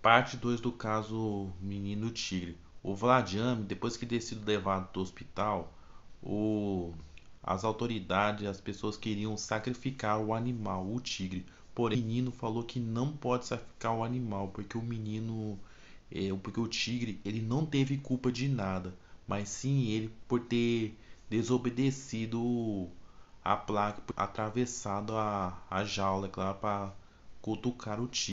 Parte 2 do caso Menino Tigre. O Vladiame, depois que ter sido levado do hospital, o... as autoridades, as pessoas queriam sacrificar o animal, o tigre. Porém, o menino falou que não pode sacrificar o animal, porque o menino, é, porque o tigre, ele não teve culpa de nada, mas sim ele por ter desobedecido a placa, atravessado a, a jaula, claro, para cutucar o tigre.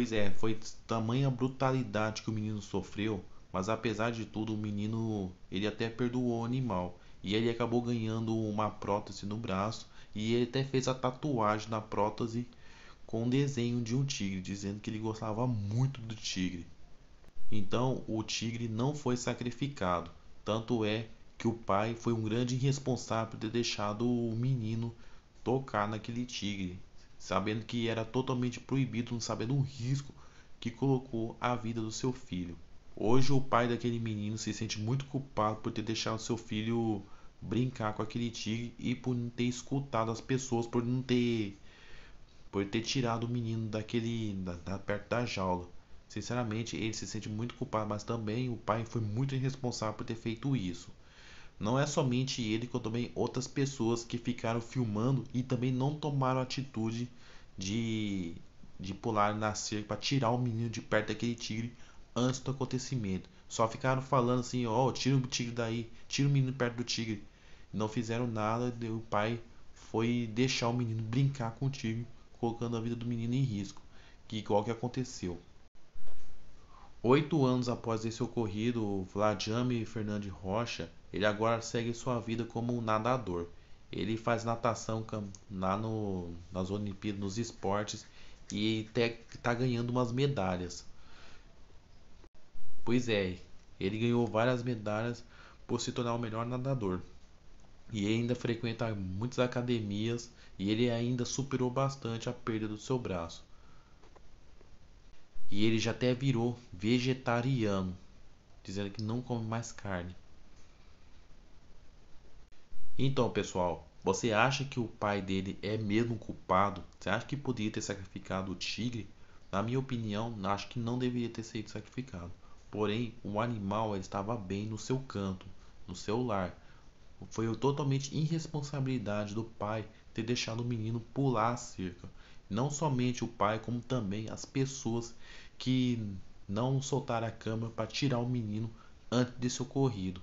Pois é, foi tamanha brutalidade que o menino sofreu, mas apesar de tudo, o menino ele até perdoou o animal e ele acabou ganhando uma prótese no braço e ele até fez a tatuagem na prótese com o desenho de um tigre, dizendo que ele gostava muito do tigre. Então, o tigre não foi sacrificado, tanto é que o pai foi um grande irresponsável de ter deixado o menino tocar naquele tigre, sabendo que era totalmente proibido, não sabendo o risco que colocou a vida do seu filho. Hoje o pai daquele menino se sente muito culpado por ter deixado seu filho brincar com aquele tigre e por não ter escutado as pessoas, por não ter por ter tirado o menino daquele da, da, perto da jaula. Sinceramente, ele se sente muito culpado, mas também o pai foi muito irresponsável por ter feito isso. Não é somente ele, como também outras pessoas que ficaram filmando e também não tomaram atitude de, de pular na cerca para tirar o menino de perto daquele tigre antes do acontecimento. Só ficaram falando assim: ó, oh, tira o tigre daí, tira o menino perto do tigre. Não fizeram nada, o pai foi deixar o menino brincar com o tigre, colocando a vida do menino em risco. Que igual que aconteceu. Oito anos após esse ocorrido, Vladimir Fernandes Rocha, ele agora segue sua vida como um nadador. Ele faz natação na no, nas Olimpíadas, nos esportes, e está ganhando umas medalhas. Pois é, ele ganhou várias medalhas por se tornar o melhor nadador. E ainda frequenta muitas academias e ele ainda superou bastante a perda do seu braço. E ele já até virou vegetariano, dizendo que não come mais carne. Então, pessoal, você acha que o pai dele é mesmo culpado? Você acha que poderia ter sacrificado o tigre? Na minha opinião, acho que não deveria ter sido sacrificado. Porém, o animal estava bem no seu canto, no seu lar. Foi totalmente irresponsabilidade do pai ter deixado o menino pular a cerca não somente o pai, como também as pessoas que não soltaram a câmera para tirar o menino antes desse ocorrido.